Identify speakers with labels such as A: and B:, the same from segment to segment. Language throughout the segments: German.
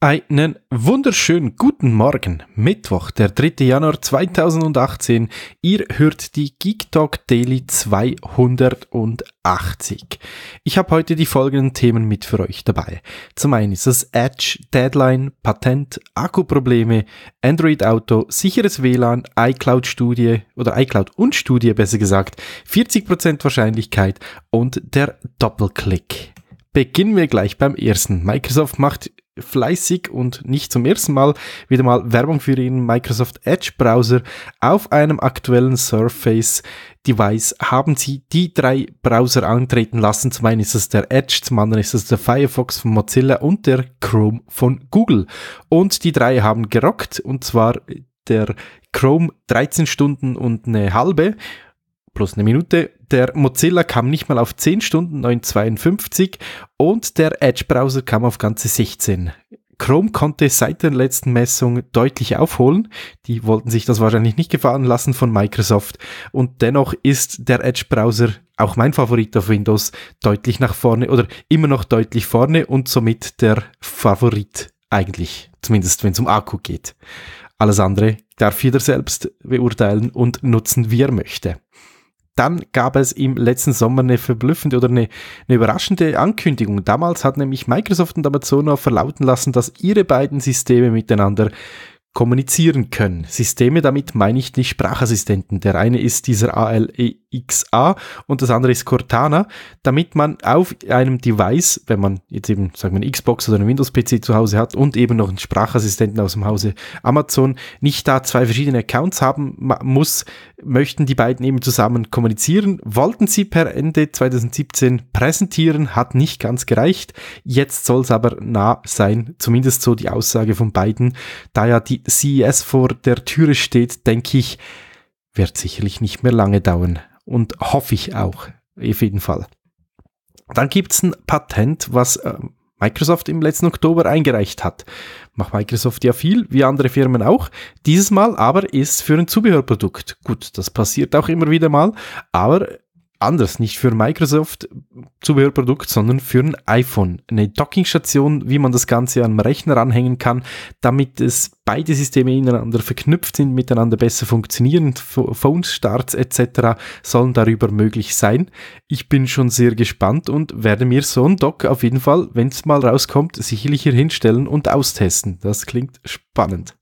A: Einen wunderschönen guten Morgen, Mittwoch, der 3. Januar 2018. Ihr hört die Geek Talk Daily 280. Ich habe heute die folgenden Themen mit für euch dabei. Zum einen ist das Edge, Deadline, Patent, Akkuprobleme, Android Auto, sicheres WLAN, iCloud Studie oder iCloud und Studie besser gesagt, 40% Wahrscheinlichkeit und der Doppelklick beginnen wir gleich beim ersten. Microsoft macht fleißig und nicht zum ersten Mal wieder mal Werbung für ihren Microsoft Edge Browser auf einem aktuellen Surface Device haben sie die drei Browser antreten lassen. Zum einen ist es der Edge, zum anderen ist es der Firefox von Mozilla und der Chrome von Google. Und die drei haben gerockt und zwar der Chrome 13 Stunden und eine halbe plus eine Minute. Der Mozilla kam nicht mal auf 10 Stunden 952 und der Edge-Browser kam auf ganze 16. Chrome konnte seit der letzten Messung deutlich aufholen. Die wollten sich das wahrscheinlich nicht gefahren lassen von Microsoft. Und dennoch ist der Edge-Browser, auch mein Favorit auf Windows, deutlich nach vorne oder immer noch deutlich vorne und somit der Favorit eigentlich. Zumindest wenn es um Akku geht. Alles andere darf jeder selbst beurteilen und nutzen, wie er möchte dann gab es im letzten Sommer eine verblüffende oder eine, eine überraschende Ankündigung. Damals hat nämlich Microsoft und Amazon auch verlauten lassen, dass ihre beiden Systeme miteinander kommunizieren können. Systeme, damit meine ich die Sprachassistenten. Der eine ist dieser ALE XA und das andere ist Cortana, damit man auf einem Device, wenn man jetzt eben, sagen wir, eine Xbox oder einen Windows-PC zu Hause hat und eben noch einen Sprachassistenten aus dem Hause Amazon, nicht da zwei verschiedene Accounts haben muss, möchten die beiden eben zusammen kommunizieren, wollten sie per Ende 2017 präsentieren, hat nicht ganz gereicht. Jetzt soll es aber nah sein, zumindest so die Aussage von beiden. Da ja die CES vor der Türe steht, denke ich, wird sicherlich nicht mehr lange dauern, und hoffe ich auch, auf jeden Fall. Dann gibt es ein Patent, was äh, Microsoft im letzten Oktober eingereicht hat. Macht Microsoft ja viel, wie andere Firmen auch. Dieses Mal aber ist für ein Zubehörprodukt. Gut, das passiert auch immer wieder mal, aber anders, nicht für Microsoft Zubehörprodukt, sondern für ein iPhone. Eine Dockingstation, wie man das Ganze am Rechner anhängen kann, damit es beide Systeme ineinander verknüpft sind, miteinander besser funktionieren, Phones, Starts etc. sollen darüber möglich sein. Ich bin schon sehr gespannt und werde mir so ein Dock auf jeden Fall, wenn es mal rauskommt, sicherlich hier hinstellen und austesten. Das klingt spannend.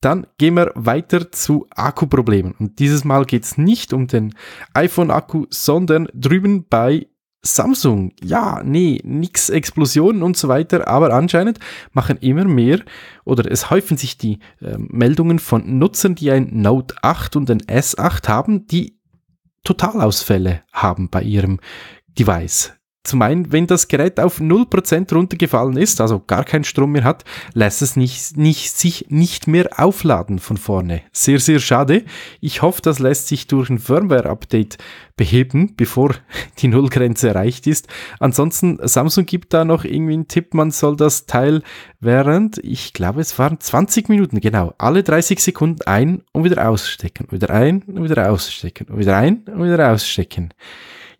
A: Dann gehen wir weiter zu Akkuproblemen. Und dieses Mal geht es nicht um den iPhone-Akku, sondern drüben bei Samsung. Ja, nee, nix Explosionen und so weiter, aber anscheinend machen immer mehr oder es häufen sich die äh, Meldungen von Nutzern, die ein Note 8 und ein S8 haben, die Totalausfälle haben bei ihrem Device. Zum einen, wenn das Gerät auf 0% runtergefallen ist, also gar keinen Strom mehr hat, lässt es nicht, nicht, sich nicht mehr aufladen von vorne. Sehr, sehr schade. Ich hoffe, das lässt sich durch ein Firmware-Update beheben, bevor die Nullgrenze erreicht ist. Ansonsten, Samsung gibt da noch irgendwie einen Tipp, man soll das Teil während, ich glaube, es waren 20 Minuten, genau, alle 30 Sekunden ein und wieder ausstecken, wieder ein und wieder ausstecken, wieder ein und wieder ausstecken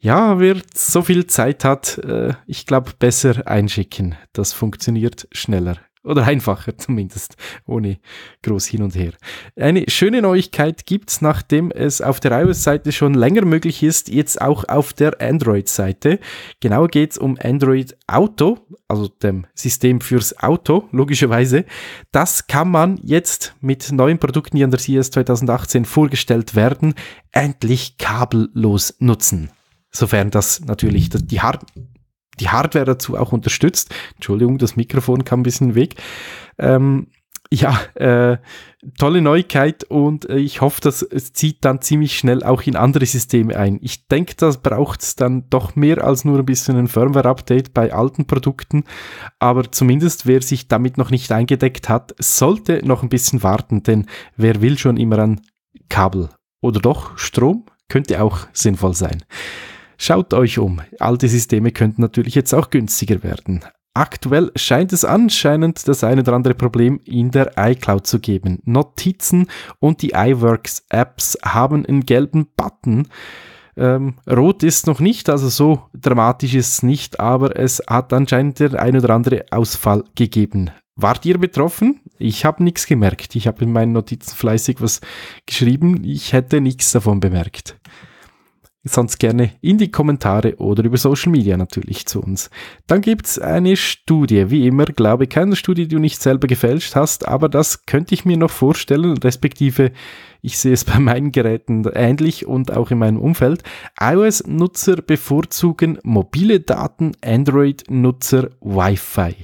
A: ja, wer so viel Zeit hat, äh, ich glaube, besser einschicken. Das funktioniert schneller. Oder einfacher zumindest, ohne groß hin und her. Eine schöne Neuigkeit gibt's, nachdem es auf der iOS-Seite schon länger möglich ist, jetzt auch auf der Android-Seite. Genau geht's um Android Auto, also dem System fürs Auto, logischerweise. Das kann man jetzt mit neuen Produkten, die an der CS 2018 vorgestellt werden, endlich kabellos nutzen sofern das natürlich die, Hard die Hardware dazu auch unterstützt. Entschuldigung, das Mikrofon kam ein bisschen weg. Ähm, ja, äh, tolle Neuigkeit und äh, ich hoffe, dass es zieht dann ziemlich schnell auch in andere Systeme ein. Ich denke, das braucht es dann doch mehr als nur ein bisschen ein Firmware-Update bei alten Produkten, aber zumindest wer sich damit noch nicht eingedeckt hat, sollte noch ein bisschen warten, denn wer will schon immer an Kabel oder doch Strom könnte auch sinnvoll sein. Schaut euch um. Alte Systeme könnten natürlich jetzt auch günstiger werden. Aktuell scheint es anscheinend das ein oder andere Problem in der iCloud zu geben. Notizen und die iWorks-Apps haben einen gelben Button. Ähm, rot ist noch nicht, also so dramatisch ist es nicht, aber es hat anscheinend der ein oder andere Ausfall gegeben. Wart ihr betroffen? Ich habe nichts gemerkt. Ich habe in meinen Notizen fleißig was geschrieben. Ich hätte nichts davon bemerkt sonst gerne in die Kommentare oder über Social Media natürlich zu uns. Dann gibt's eine Studie. Wie immer, glaube keine Studie, die du nicht selber gefälscht hast, aber das könnte ich mir noch vorstellen, respektive ich sehe es bei meinen Geräten ähnlich und auch in meinem Umfeld. iOS-Nutzer bevorzugen mobile Daten, Android-Nutzer Wi-Fi.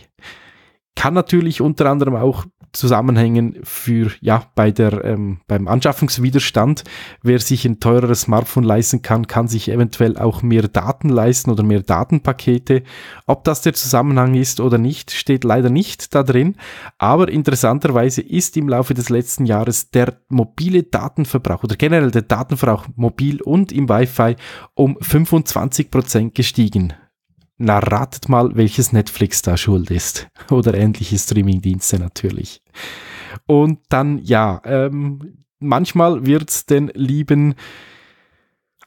A: Kann natürlich unter anderem auch Zusammenhängen für, ja, bei der, ähm, beim Anschaffungswiderstand. Wer sich ein teureres Smartphone leisten kann, kann sich eventuell auch mehr Daten leisten oder mehr Datenpakete. Ob das der Zusammenhang ist oder nicht, steht leider nicht da drin. Aber interessanterweise ist im Laufe des letzten Jahres der mobile Datenverbrauch oder generell der Datenverbrauch mobil und im Wi-Fi um 25 Prozent gestiegen. Na, ratet mal, welches Netflix da schuld ist. Oder ähnliche Streamingdienste natürlich. Und dann, ja, ähm, manchmal wird's den lieben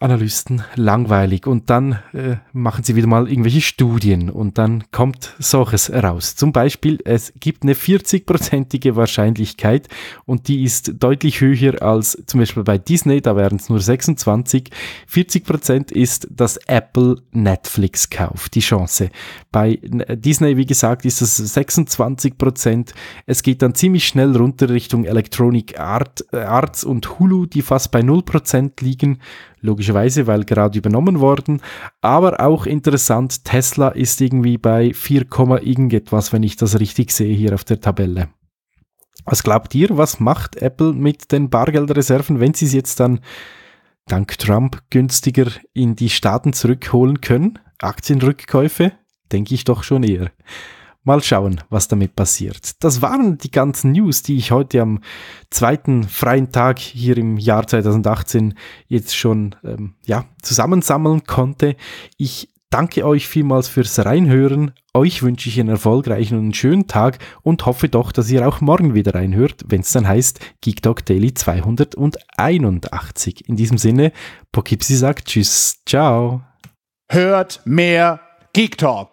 A: Analysten langweilig und dann äh, machen sie wieder mal irgendwelche Studien und dann kommt solches raus. Zum Beispiel, es gibt eine 40-prozentige Wahrscheinlichkeit und die ist deutlich höher als zum Beispiel bei Disney, da wären es nur 26. 40 Prozent ist, dass Apple Netflix kauft, die Chance. Bei äh, Disney, wie gesagt, ist es 26 Prozent. Es geht dann ziemlich schnell runter Richtung Electronic Art, äh, Arts und Hulu, die fast bei 0 Prozent liegen logischerweise, weil gerade übernommen worden. Aber auch interessant, Tesla ist irgendwie bei 4, irgendetwas, wenn ich das richtig sehe hier auf der Tabelle. Was glaubt ihr, was macht Apple mit den Bargeldreserven, wenn sie es jetzt dann dank Trump günstiger in die Staaten zurückholen können? Aktienrückkäufe? Denke ich doch schon eher. Mal schauen, was damit passiert. Das waren die ganzen News, die ich heute am zweiten freien Tag hier im Jahr 2018 jetzt schon ähm, ja, zusammensammeln konnte. Ich danke euch vielmals fürs Reinhören. Euch wünsche ich einen erfolgreichen und schönen Tag und hoffe doch, dass ihr auch morgen wieder reinhört, wenn es dann heißt Geek Talk Daily 281. In diesem Sinne, Pokipsi sagt Tschüss, ciao. Hört mehr Geek Talk.